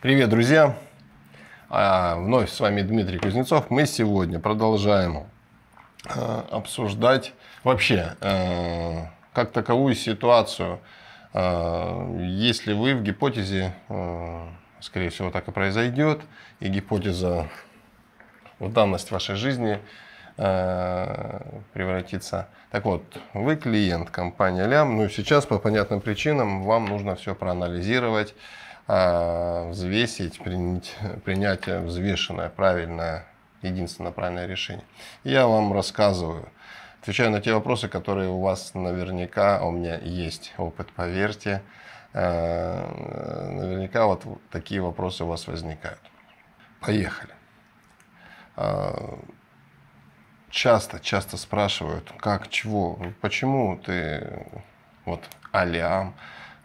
Привет, друзья! А, вновь с вами Дмитрий Кузнецов. Мы сегодня продолжаем э, обсуждать вообще э, как таковую ситуацию. Э, если вы в гипотезе, э, скорее всего, так и произойдет, и гипотеза в данность вашей жизни э, превратится. Так вот, вы клиент компании Лям, ну и сейчас по понятным причинам вам нужно все проанализировать, а, взвесить, принять, принять взвешенное, правильное, единственно правильное решение. я вам рассказываю, отвечаю на те вопросы, которые у вас наверняка, у меня есть опыт, поверьте, а, наверняка вот такие вопросы у вас возникают. Поехали. А, часто, часто спрашивают, как, чего, почему ты вот алиам,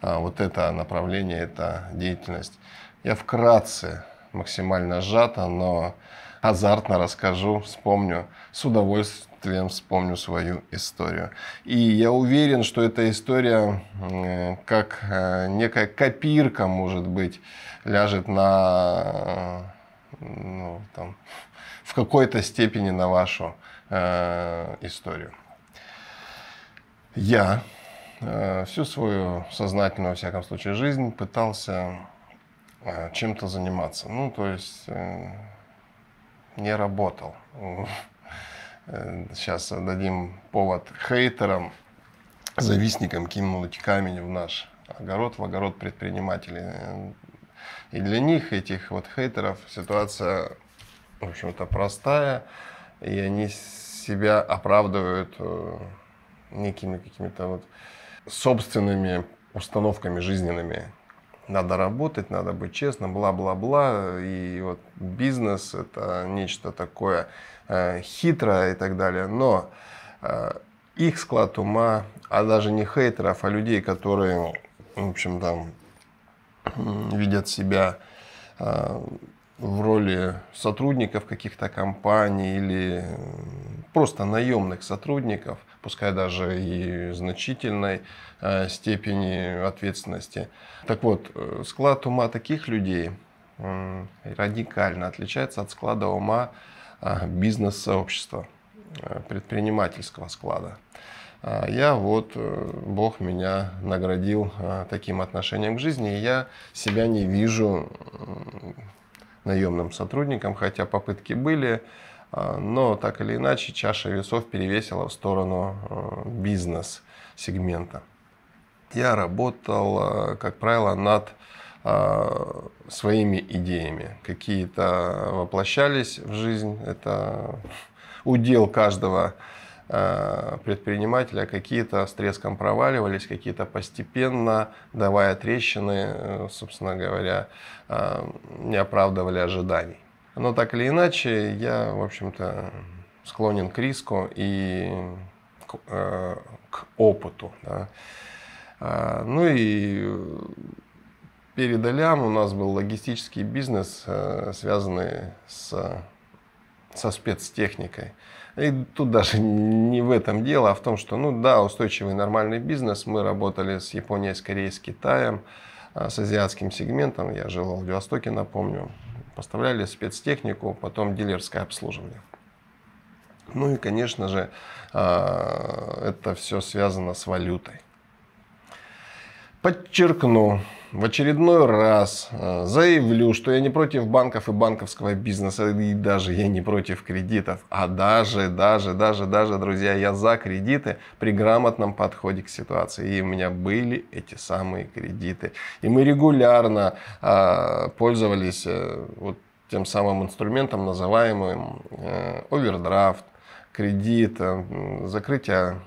а вот это направление, это деятельность. Я вкратце, максимально сжато, но азартно расскажу, вспомню, с удовольствием вспомню свою историю. И я уверен, что эта история как э, некая копирка, может быть, ляжет на ну, там, в какой-то степени на вашу э, историю. Я Э, всю свою сознательную, во всяком случае, жизнь пытался э, чем-то заниматься. Ну, то есть э, не работал. Сейчас дадим повод хейтерам, завистникам кинуть камень в наш огород, в огород предпринимателей. И для них, этих вот хейтеров, ситуация, в общем-то, простая. И они себя оправдывают некими какими-то вот собственными установками жизненными. Надо работать, надо быть честным, бла-бла-бла. И вот бизнес – это нечто такое э, хитрое и так далее. Но э, их склад ума, а даже не хейтеров, а людей, которые, в общем, там видят себя э, в роли сотрудников каких-то компаний или просто наемных сотрудников – пускай даже и значительной э, степени ответственности. Так вот, э, склад ума таких людей радикально отличается от склада ума э, бизнес-сообщества, предпринимательского склада. Я вот, Бог меня наградил таким отношением к жизни, и я себя не вижу наемным сотрудником, хотя попытки были. А, но так или иначе чаша весов перевесила в сторону э, бизнес-сегмента. Я работал, э, как правило, над э, своими идеями. Какие-то воплощались в жизнь, это удел каждого предпринимателя, какие-то с треском проваливались, какие-то постепенно, давая трещины, собственно говоря, не оправдывали ожиданий. Но так или иначе, я, в общем-то, склонен к риску и к, э, к опыту. Да. А, ну и перед Алям у нас был логистический бизнес, э, связанный с, со спецтехникой. И тут даже не в этом дело, а в том, что, ну да, устойчивый нормальный бизнес. Мы работали с Японией, с Кореей, с Китаем, э, с азиатским сегментом. Я жил в Владивостоке, напомню. Поставляли спецтехнику, потом дилерское обслуживание. Ну и, конечно же, а, это все связано с валютой. Подчеркну, в очередной раз э, заявлю, что я не против банков и банковского бизнеса, и даже я не против кредитов, а даже, даже, даже, даже, друзья, я за кредиты при грамотном подходе к ситуации. И у меня были эти самые кредиты. И мы регулярно а, пользовались а, вот тем самым инструментом, называемым э, овердрафт, кредита, закрытия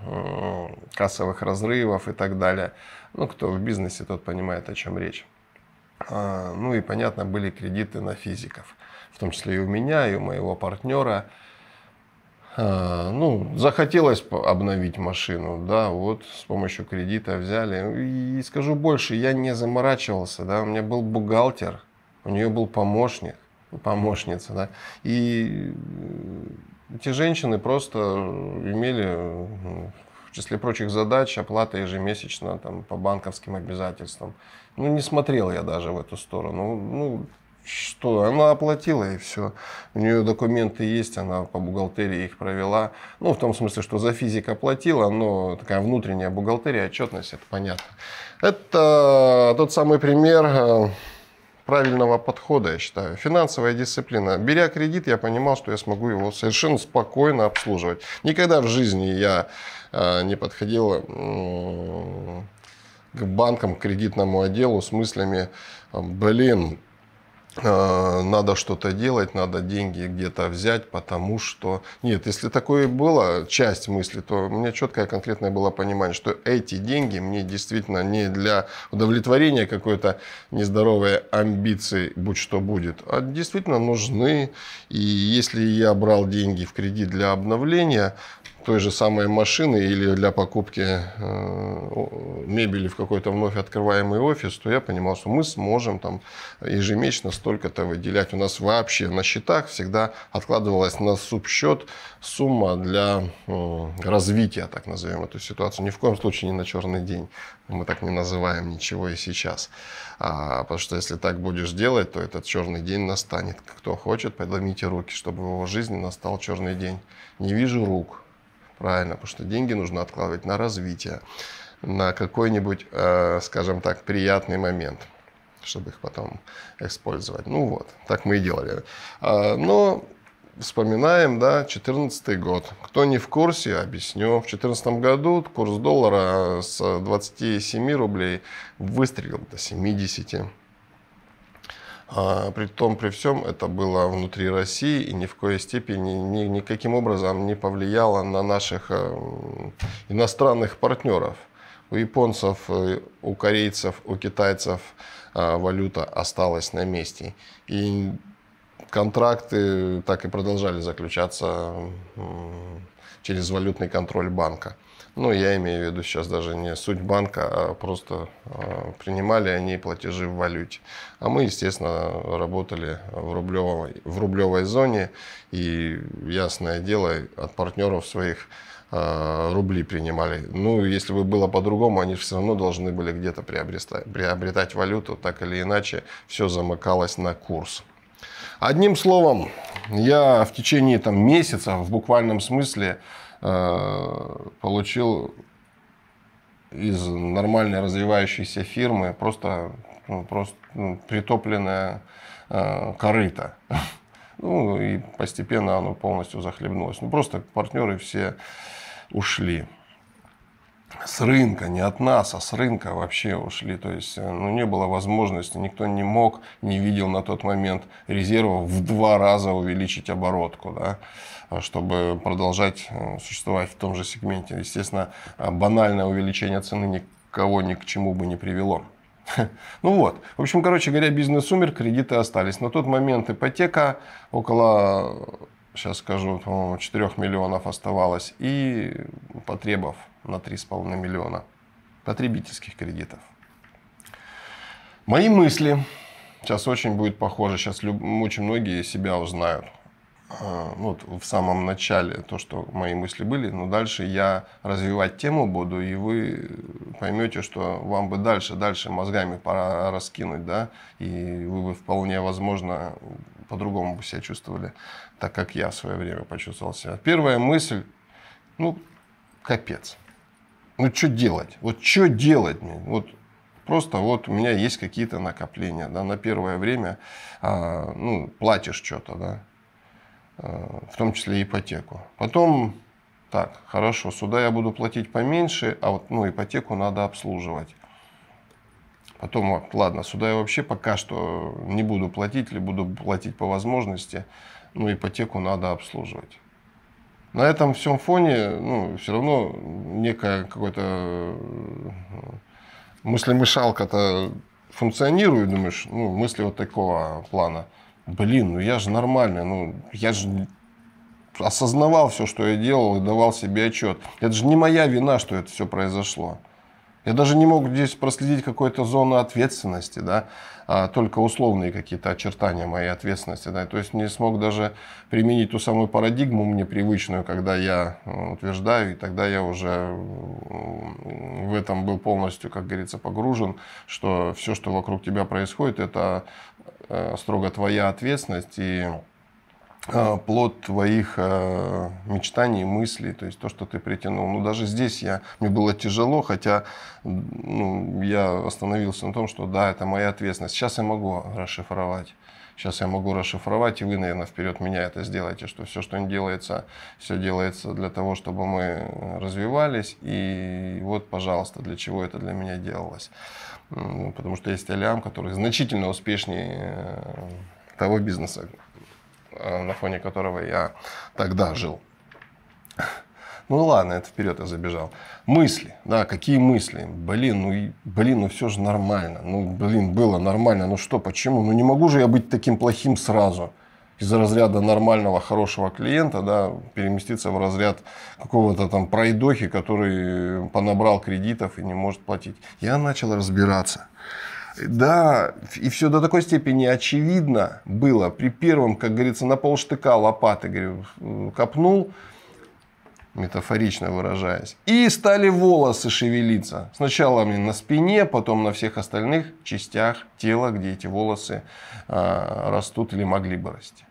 кассовых разрывов и так далее. Ну, кто в бизнесе, тот понимает, о чем речь. А, ну и, понятно, были кредиты на физиков, в том числе и у меня, и у моего партнера. А, ну, захотелось обновить машину, да, вот с помощью кредита взяли. Ну, и скажу больше, я не заморачивался, да, у меня был бухгалтер, у нее был помощник, помощница, да, и эти женщины просто э, имели э, в числе прочих задач оплата ежемесячно там, по банковским обязательствам. Ну, не смотрел я даже в эту сторону. Ну, что, она оплатила и все. У нее документы есть, она по бухгалтерии их провела. Ну, в том смысле, что за физик оплатила, но такая внутренняя бухгалтерия, отчетность, это понятно. Это э, тот самый пример правильного подхода, я считаю. Финансовая дисциплина. Беря кредит, я понимал, что я смогу его совершенно спокойно обслуживать. Никогда в жизни я э, не подходил к банкам, к кредитному отделу с мыслями, э, блин, Э, надо что-то делать, надо деньги где-то взять, потому что... Нет, если такое было, часть мысли, то у меня четкое конкретное было понимание, что эти деньги мне действительно не для удовлетворения какой-то нездоровой амбиции, будь что будет, а действительно нужны. И если я брал деньги в кредит для обновления, той же самой машины или для покупки э, мебели в какой-то вновь открываемый офис, то я понимал, что мы сможем там ежемесячно столько-то выделять. У нас вообще на счетах всегда откладывалась на субсчет сумма для э, развития, так назовем эту ситуацию. Ни в коем случае не на черный день. Мы так не называем ничего и сейчас. А, потому что если так будешь делать, то этот черный день настанет. Кто хочет, поднимите руки, чтобы в его жизни настал черный день. Не вижу рук правильно, потому что деньги нужно откладывать на развитие, на какой-нибудь, э, скажем так, приятный момент чтобы их потом использовать. Ну вот, так мы и делали. А, но вспоминаем, да, 2014 год. Кто не в курсе, объясню. В 2014 году курс доллара с 27 рублей выстрелил до 70. А, при том, при всем, это было внутри России и ни в коей степени ни, никаким образом не повлияло на наших э, иностранных партнеров. У японцев, э, у корейцев, у китайцев э, валюта осталась на месте. И контракты так и продолжали заключаться через валютный контроль банка. Ну, я имею в виду сейчас даже не суть банка, а просто э, принимали они платежи в валюте. А мы, естественно, работали в рублевой, в рублевой зоне. И, ясное дело, от партнеров своих э, рубли принимали. Ну, если бы было по-другому, они все равно должны были где-то приобретать, приобретать валюту. Так или иначе, все замыкалось на курс. Одним словом, я в течение там, месяца, в буквальном смысле, Э, получил из нормальной развивающейся фирмы просто, ну, просто ну, притопленное э, корыто. Ну и постепенно оно полностью захлебнулось. Ну просто партнеры все ушли с рынка, не от нас, а с рынка вообще ушли. То есть, э, ну, не было возможности, никто не мог, не видел на тот момент резервов в два раза увеличить оборотку, да, чтобы продолжать э, существовать в том же сегменте. Естественно, э, банальное увеличение цены никого ни к чему бы не привело. Ну вот. В общем, короче говоря, бизнес умер, кредиты остались. На тот момент ипотека около сейчас скажу, по-моему, 4 миллионов оставалось, и потребов на 3,5 миллиона потребительских кредитов. Мои мысли сейчас очень будет похоже, сейчас люб... очень многие себя узнают. А, ну, вот в самом начале то, что мои мысли были, но дальше я развивать тему буду, и вы поймете, что вам бы дальше, дальше мозгами пора раскинуть, да, и вы бы вполне возможно по-другому бы себя чувствовали, так как я в свое время почувствовал себя. Первая мысль, ну, капец. Ну, что делать? Вот что делать мне? Вот просто вот у меня есть какие-то накопления, да, на первое время, а, ну, платишь что-то, да, а, в том числе ипотеку. Потом, так, хорошо, сюда я буду платить поменьше, а вот, ну, ипотеку надо обслуживать. Потом, ладно, сюда я вообще пока что не буду платить или буду платить по возможности, но ну, ипотеку надо обслуживать. На этом всем фоне, ну, все равно некая какой-то э, мыслемышалка-то функционирует, думаешь, ну, мысли вот такого плана. Блин, ну я же нормальный, ну, я же осознавал все, что я делал, и давал себе отчет. Это же не моя вина, что это все произошло. Я даже не мог здесь проследить какой-то зону ответственности, да, а только условные какие-то очертания моей ответственности, да, то есть не смог даже применить ту самую парадигму мне привычную, когда я э, утверждаю, и тогда я уже э, в этом был полностью, как говорится, погружен, что все, что вокруг тебя происходит, это э, строго твоя ответственность, и а, плод твоих а, мечтаний, мыслей, то есть то, что ты притянул. Но ну, даже здесь я, мне было тяжело, хотя ну, я остановился на том, что да, это моя ответственность. Сейчас я могу расшифровать. Сейчас я могу расшифровать, и вы, наверное, вперед меня это сделаете, что все, что не делается, все делается для того, чтобы мы развивались. И вот, пожалуйста, для чего это для меня делалось. Ну, потому что есть Алиам, который значительно успешнее э, того бизнеса, Э, на фоне которого я тогда жил. Ну ладно, это вперед я забежал. Мысли, да, какие мысли? Блин, ну, блин, ну все же нормально. Ну, блин, было нормально. Ну что, почему? Ну не могу же я быть таким плохим сразу. Из разряда нормального, хорошего клиента, да, переместиться в разряд какого-то там пройдохи, который понабрал кредитов и не может платить. Я начал разбираться. Да, и все до такой степени очевидно было. При первом, как говорится, на полштыка лопаты говорю, э, копнул, метафорично выражаясь. И стали волосы шевелиться. Сначала мне на спине, потом на всех остальных частях тела, где эти волосы э, растут или могли бы расти.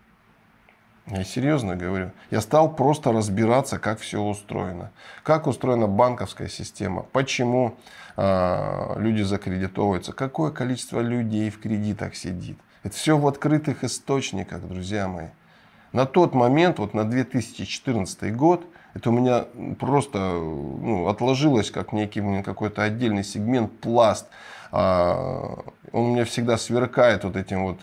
Я серьезно говорю. Я стал просто разбираться, как все устроено. Как устроена банковская система, почему э, люди закредитовываются, какое количество людей в кредитах сидит. Это все в открытых источниках, друзья мои. На тот момент, вот на 2014 год, это у меня просто ну, отложилось как некий какой-то отдельный сегмент, пласт а, он у меня всегда сверкает вот этим вот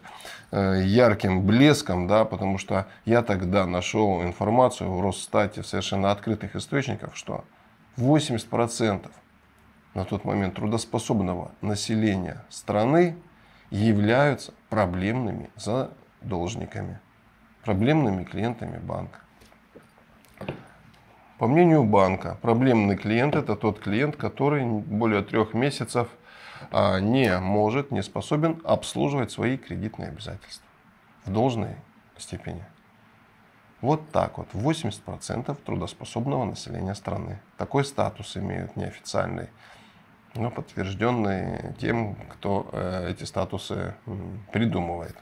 э, ярким блеском, да, потому что я тогда нашел информацию в Росстате в совершенно открытых источниках, что 80% на тот момент трудоспособного населения страны являются проблемными задолжниками, проблемными клиентами банка. По мнению банка, проблемный клиент – это тот клиент, который более трех месяцев – а, не может, не способен обслуживать свои кредитные обязательства в должной степени. Вот так вот, 80% трудоспособного населения страны. Такой статус имеют неофициальный, но подтвержденный тем, кто э, эти статусы придумывает.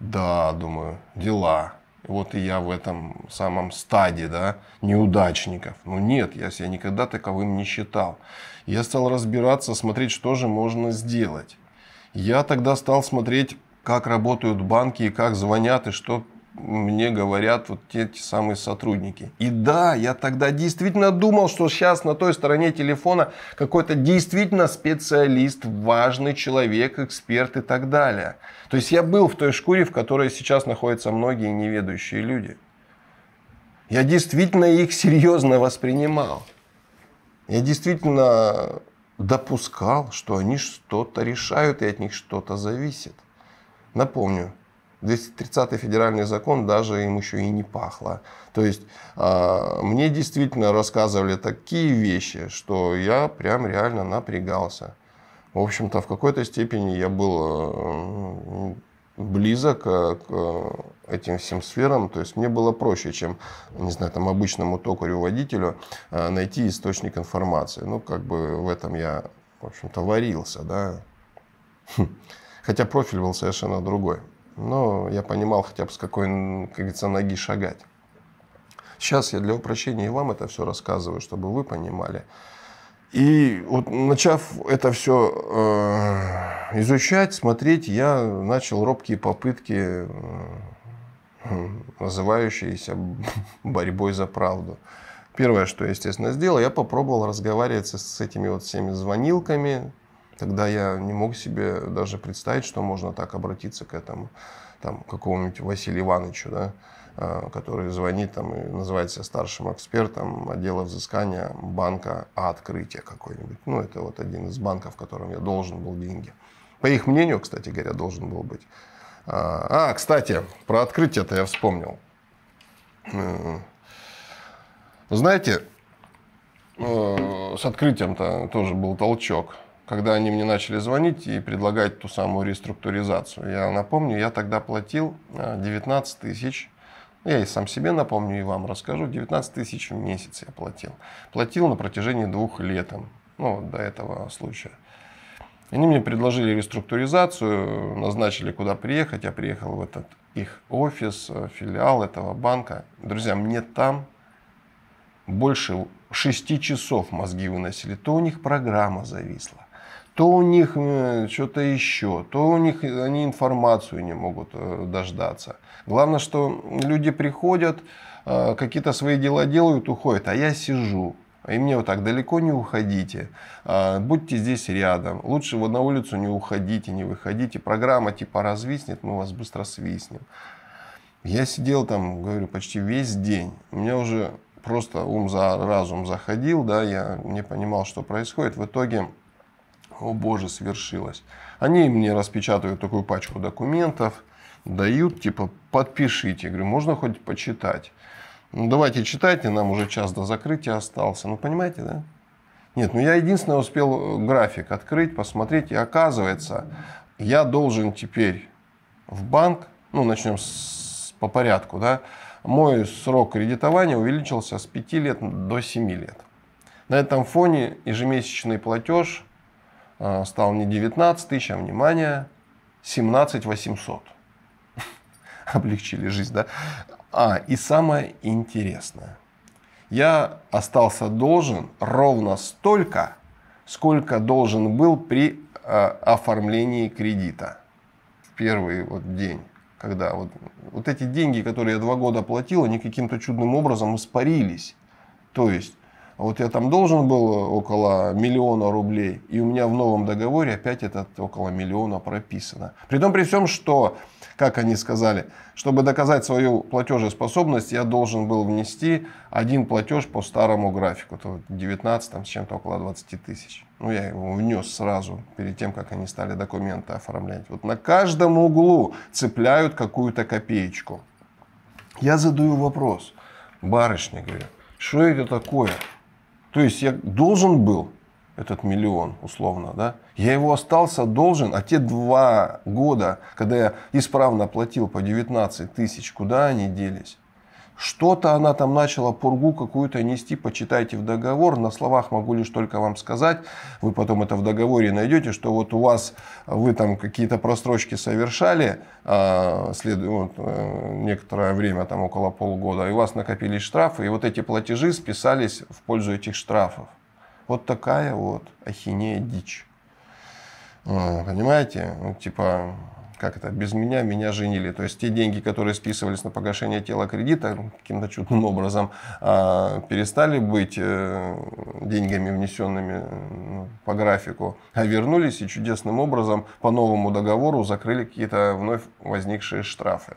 Да, думаю, дела вот и я в этом самом стаде да, неудачников. Ну нет, я себя никогда таковым не считал. Я стал разбираться, смотреть, что же можно сделать. Я тогда стал смотреть, как работают банки и как звонят, и что мне говорят вот те, те самые сотрудники. И да, я тогда действительно думал, что сейчас на той стороне телефона какой-то действительно специалист, важный человек, эксперт и так далее. То есть я был в той шкуре, в которой сейчас находятся многие неведущие люди. Я действительно их серьезно воспринимал. Я действительно допускал, что они что-то решают и от них что-то зависит. Напомню, 230 федеральный закон даже им еще и не пахло. То есть а, мне действительно рассказывали такие вещи, что я прям реально напрягался. В общем-то, в какой-то степени я был э, близок э, к этим всем сферам. То есть мне было проще, чем, не знаю, там обычному токарю-водителю э, найти источник информации. Ну, как бы в этом я, в общем-то, варился, да. Хм. Хотя профиль был совершенно другой но я понимал хотя бы с какой, как говорится, ноги шагать. Сейчас я для упрощения и вам это все рассказываю, чтобы вы понимали. И вот начав это все э, изучать, смотреть, я начал робкие попытки, э, называющиеся борьбой за правду. Первое, что я, естественно, сделал, я попробовал разговаривать с, с этими вот всеми звонилками, Тогда я не мог себе даже представить, что можно так обратиться к этому, там, какому-нибудь Василию Ивановичу, да, а, который звонит там и называет себя старшим экспертом отдела взыскания банка А открытия какой-нибудь. Ну, это вот один из банков, в котором я должен был деньги. По их мнению, кстати говоря, должен был быть. А, а кстати, про открытие-то я вспомнил. Знаете, э, с открытием-то тоже был толчок когда они мне начали звонить и предлагать ту самую реструктуризацию. Я напомню, я тогда платил 19 э, тысяч, я и сам себе напомню, и вам расскажу, 19 тысяч в месяц я платил. Платил на протяжении двух лет, ну, до этого случая. Они мне предложили реструктуризацию, назначили, куда приехать. Я приехал в этот их офис, э, филиал этого банка. Друзья, мне там больше 6 часов мозги выносили. То у них программа зависла, то у них э, что-то еще, то у них э, они информацию не могут э, дождаться. Главное, что люди приходят, какие-то свои дела делают, уходят, а я сижу. И мне вот так далеко не уходите, будьте здесь рядом. Лучше вот на улицу не уходите, не выходите. Программа типа развиснет, мы вас быстро свистнем. Я сидел там, говорю, почти весь день. У меня уже просто ум за разум заходил, да, я не понимал, что происходит. В итоге о боже, свершилось. Они мне распечатывают такую пачку документов, дают, типа, подпишите. Я говорю, можно хоть почитать? Ну, давайте читайте, нам уже час до закрытия остался. Ну, понимаете, да? Нет, ну я единственное успел э, график открыть, посмотреть, и оказывается, я должен теперь в банк, ну, начнем с, по порядку, да, мой срок кредитования увеличился с 5 лет до 7 лет. На этом фоне ежемесячный платеж – а, стал не 19 тысяч, а, внимание, 17 800. Облегчили жизнь, да? А, и самое интересное. Я остался должен ровно столько, сколько должен был при э, оформлении кредита. В первый вот день, когда вот, вот эти деньги, которые я два года платил, они каким-то чудным образом испарились. То есть вот я там должен был около миллиона рублей, и у меня в новом договоре опять этот около миллиона прописано. При том, при всем, что, как они сказали, чтобы доказать свою платежеспособность, я должен был внести один платеж по старому графику, то 19 там, с чем-то около 20 тысяч. Ну, я его внес сразу, перед тем, как они стали документы оформлять. Вот на каждом углу цепляют какую-то копеечку. Я задаю вопрос. Барышня, говорю, что это такое? То есть я должен был этот миллион, условно, да? Я его остался должен, а те два года, когда я исправно платил по 19 тысяч, куда они делись? Что-то она там начала пургу какую-то нести, почитайте в договор. На словах могу лишь только вам сказать, вы потом это в договоре найдете, что вот у вас, вы там какие-то просрочки совершали а, след, вот, э, некоторое время, там около полгода, и у вас накопились штрафы, и вот эти платежи списались в пользу этих штрафов. Вот такая вот ахинея дичь. Э, понимаете? Ну, типа, как это, без меня меня женили. То есть те деньги, которые списывались на погашение тела кредита, ну, каким-то чудным образом э, перестали быть э, деньгами, внесенными ну, по графику, а вернулись и чудесным образом по новому договору закрыли какие-то вновь возникшие штрафы.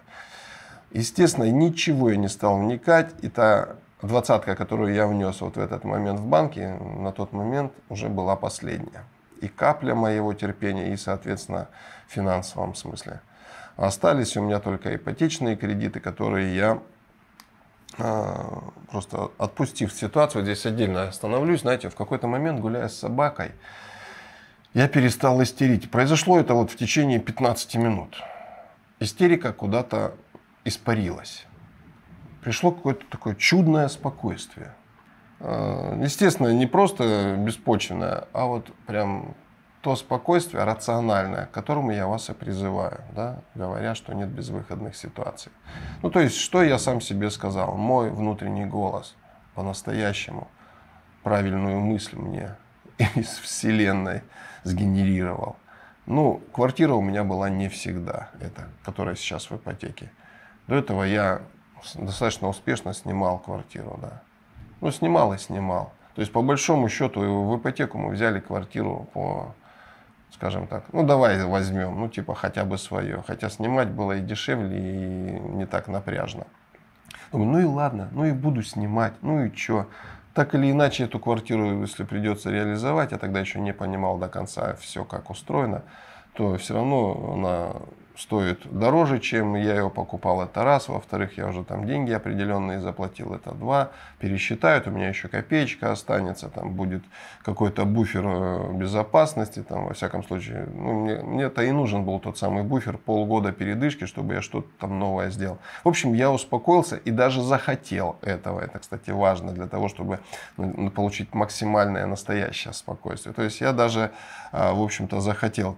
Естественно, ничего я не стал вникать, и та двадцатка, которую я внес вот в этот момент в банке, на тот момент уже была последняя и капля моего терпения, и, соответственно, в финансовом смысле. Остались у меня только ипотечные кредиты, которые я а, просто отпустив ситуацию, здесь отдельно остановлюсь, знаете, в какой-то момент, гуляя с собакой, я перестал истерить. Произошло это вот в течение 15 минут. Истерика куда-то испарилась. Пришло какое-то такое чудное спокойствие. Э, естественно, не просто беспочвенное, а вот прям то спокойствие рациональное, к которому я вас и призываю, да, говоря, что нет безвыходных ситуаций. Ну, то есть, что я сам себе сказал? Мой внутренний голос по-настоящему правильную мысль мне из Вселенной сгенерировал. Ну, квартира у меня была не всегда, это, которая сейчас в ипотеке. До этого я достаточно успешно снимал квартиру, да. Ну, снимал и снимал. То есть, по большому счету, в ипотеку мы взяли квартиру по, скажем так, ну, давай возьмем, ну, типа, хотя бы свое. Хотя снимать было и дешевле, и не так напряжно. Думаю, ну и ладно, ну и буду снимать, ну и что. Так или иначе, эту квартиру, если придется реализовать, я тогда еще не понимал до конца все, как устроено, то все равно она стоит дороже, чем я его покупал, это раз. Во-вторых, я уже там деньги определенные заплатил, это два. Пересчитают, у меня еще копеечка останется, там будет какой-то буфер э, безопасности, там, во всяком случае. Ну, мне, мне-то и нужен был тот самый буфер, полгода передышки, чтобы я что-то там новое сделал. В общем, я успокоился и даже захотел этого. Это, кстати, важно для того, чтобы ну, получить максимальное настоящее спокойствие. То есть я даже, э, в общем-то, захотел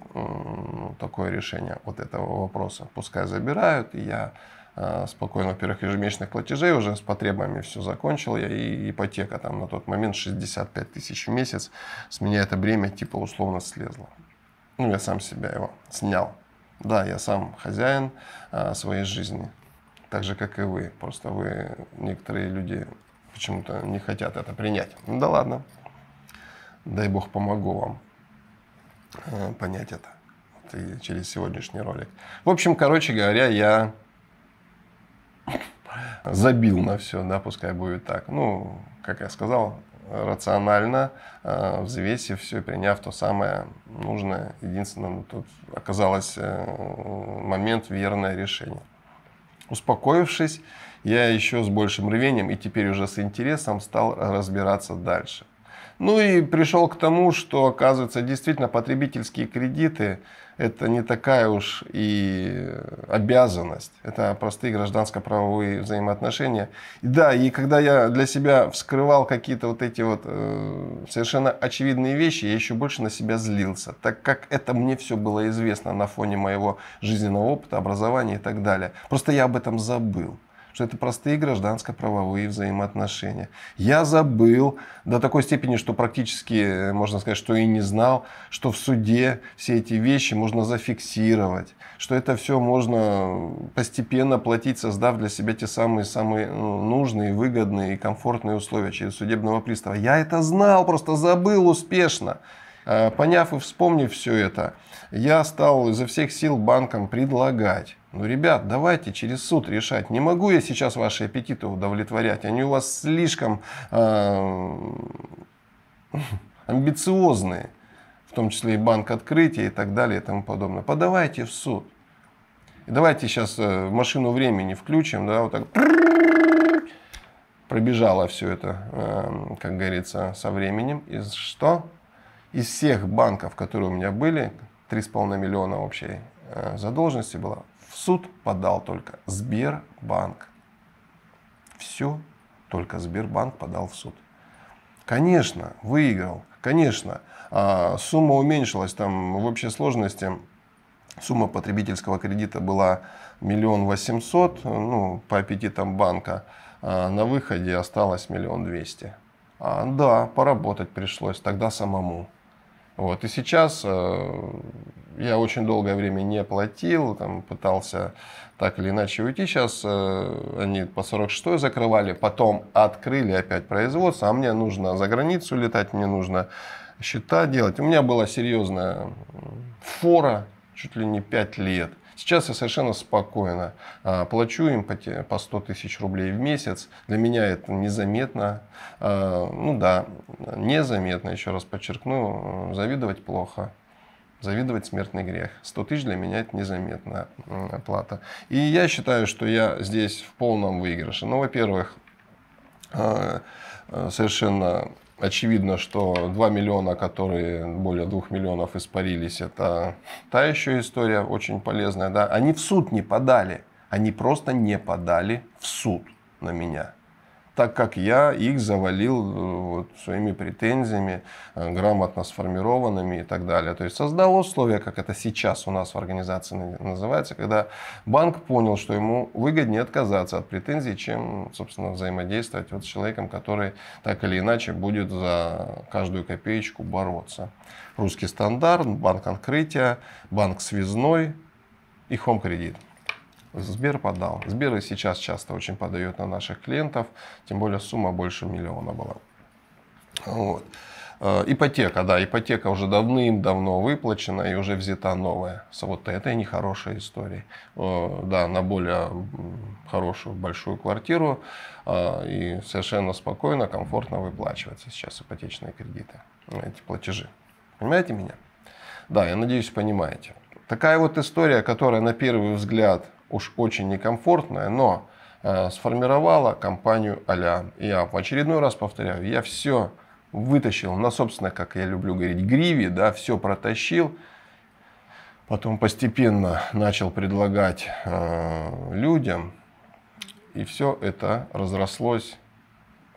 такое решение вот этого вопроса. Пускай забирают, и я э, спокойно, во-первых, ежемесячных платежей уже с потребами все закончил. Я и ипотека там на тот момент 65 тысяч в месяц. С меня это бремя типа условно слезло. Ну, я сам себя его снял. Да, я сам хозяин э, своей жизни. Так же, как и вы. Просто вы, некоторые люди, почему-то не хотят это принять. Ну да ладно. Дай бог помогу вам э, понять это и через сегодняшний ролик. В общем, короче говоря, я забил на все, да, пускай будет так. Ну, как я сказал, рационально, э, взвесив все, приняв то самое нужное. Единственное, ну, тут оказалось э, момент верное решение. Успокоившись, я еще с большим рвением и теперь уже с интересом стал разбираться дальше – ну и пришел к тому, что оказывается действительно потребительские кредиты это не такая уж и обязанность. Это простые гражданско-правовые взаимоотношения. И да, и когда я для себя вскрывал какие-то вот эти вот э, совершенно очевидные вещи, я еще больше на себя злился, так как это мне все было известно на фоне моего жизненного опыта, образования и так далее. Просто я об этом забыл что это простые гражданско-правовые взаимоотношения. Я забыл до такой степени, что практически, э, можно сказать, что и не знал, что в суде все эти вещи можно зафиксировать, что это все можно постепенно платить, создав для себя те самые-самые нужные, выгодные и комфортные условия через судебного пристава. Я это знал, просто забыл успешно. Э, поняв и вспомнив все это, я стал изо всех сил банкам предлагать ну, ребят, давайте через суд решать. Не могу я сейчас ваши аппетиты удовлетворять. Они у вас слишком э, амбициозные, в том числе и банк открытия и так далее и тому подобное. Подавайте в суд. И давайте сейчас э, машину времени включим, да, вот так пробежало все это, э, как говорится, со временем. И что? Из всех банков, которые у меня были, 3,5 миллиона общей э, задолженности было. В суд подал только Сбербанк. Все, только Сбербанк подал в суд. Конечно, выиграл. Конечно, а, сумма уменьшилась там в общей сложности. Сумма потребительского кредита была миллион восемьсот, ну, по аппетитам банка. А на выходе осталось миллион двести. А, да, поработать пришлось тогда самому. Вот. И сейчас э, я очень долгое время не платил, там, пытался так или иначе уйти. Сейчас э, они по 46 закрывали, потом открыли опять производство, а мне нужно за границу летать, мне нужно счета делать. У меня была серьезная фора, чуть ли не 5 лет – Сейчас я совершенно спокойно а, плачу им по 100 тысяч рублей в месяц. Для меня это незаметно. А, ну да, незаметно, еще раз подчеркну, завидовать плохо. Завидовать смертный грех. 100 тысяч для меня это незаметная плата. И я считаю, что я здесь в полном выигрыше. Ну, во-первых, а, совершенно Очевидно, что 2 миллиона, которые более 2 миллионов испарились, это та еще история очень полезная. Да? Они в суд не подали. Они просто не подали в суд на меня так как я их завалил э, вот, своими претензиями, э, грамотно сформированными и так далее. То есть создал условия, как это сейчас у нас в организации называется, когда банк понял, что ему выгоднее отказаться от претензий, чем, собственно, взаимодействовать вот с человеком, который так или иначе будет за каждую копеечку бороться. Русский стандарт, банк открытия, банк связной и хом кредит. Сбер подал. Сбер и сейчас часто очень подает на наших клиентов, тем более сумма больше миллиона была. Вот. Э, ипотека, да, ипотека уже давным-давно выплачена и уже взята новая. Вот это и нехорошая история. Э, да, на более хорошую большую квартиру э, и совершенно спокойно, комфортно выплачиваются сейчас ипотечные кредиты, эти платежи. Понимаете меня? Да, я надеюсь, понимаете. Такая вот история, которая на первый взгляд уж очень некомфортная, но э, сформировала компанию а-ля Я в очередной раз повторяю, я все вытащил на ну, собственно, как я люблю говорить, гриве, да, все протащил. Потом постепенно начал предлагать э, людям, и все это разрослось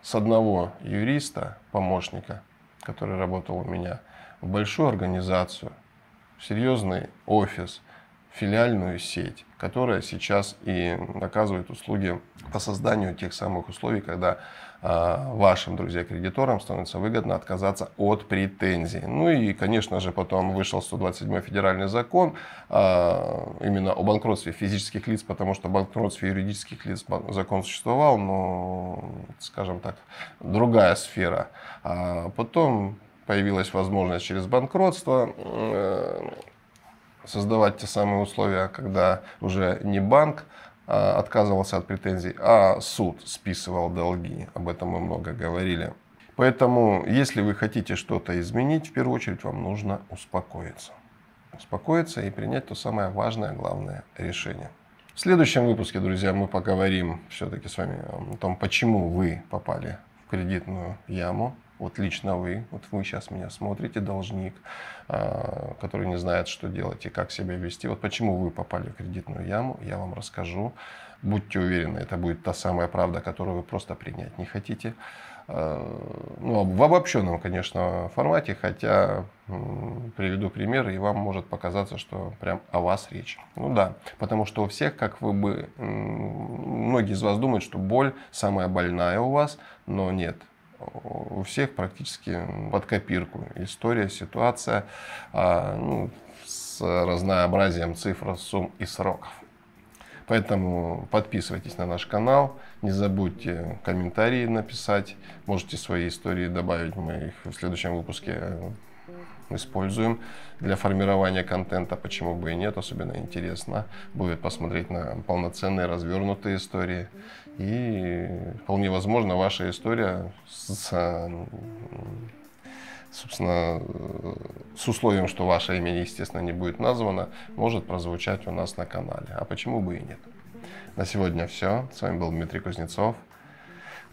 с одного юриста, помощника, который работал у меня, в большую организацию, в серьезный офис – филиальную сеть, которая сейчас и оказывает услуги по созданию тех самых условий, когда а, вашим друзья-кредиторам становится выгодно отказаться от претензий. Ну и, конечно же, потом вышел 127 федеральный закон а, именно о банкротстве физических лиц, потому что о банкротстве юридических лиц закон существовал, но, скажем так, другая сфера. А потом появилась возможность через банкротство э, создавать те самые условия, когда уже не банк а, отказывался от претензий, а суд списывал долги. Об этом мы много говорили. Поэтому, если вы хотите что-то изменить, в первую очередь вам нужно успокоиться. Успокоиться и принять то самое важное, главное решение. В следующем выпуске, друзья, мы поговорим все-таки с вами о том, почему вы попали в кредитную яму, вот лично вы, вот вы сейчас меня смотрите, должник, а, который не знает, что делать и как себя вести. Вот почему вы попали в кредитную яму, я вам расскажу. Будьте уверены, это будет та самая правда, которую вы просто принять не хотите. А, ну, в обобщенном, конечно, формате, хотя приведу пример, и вам может показаться, что прям о вас речь. Ну да, потому что у всех, как вы бы, многие из вас думают, что боль самая больная у вас, но нет, у всех практически под копирку. История, ситуация а, ну, с разнообразием цифр, сумм и сроков. Поэтому подписывайтесь на наш канал, не забудьте комментарии написать, можете свои истории добавить, мы их в следующем выпуске используем для формирования контента, почему бы и нет, особенно интересно будет посмотреть на полноценные развернутые истории. И вполне возможно, ваша история с собственно, с условием, что ваше имя, естественно, не будет названо, может прозвучать у нас на канале. А почему бы и нет? На сегодня все. С вами был Дмитрий Кузнецов.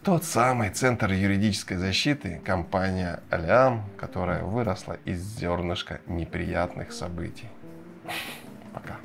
Тот самый центр юридической защиты, компания Алям, которая выросла из зернышка неприятных событий. Пока.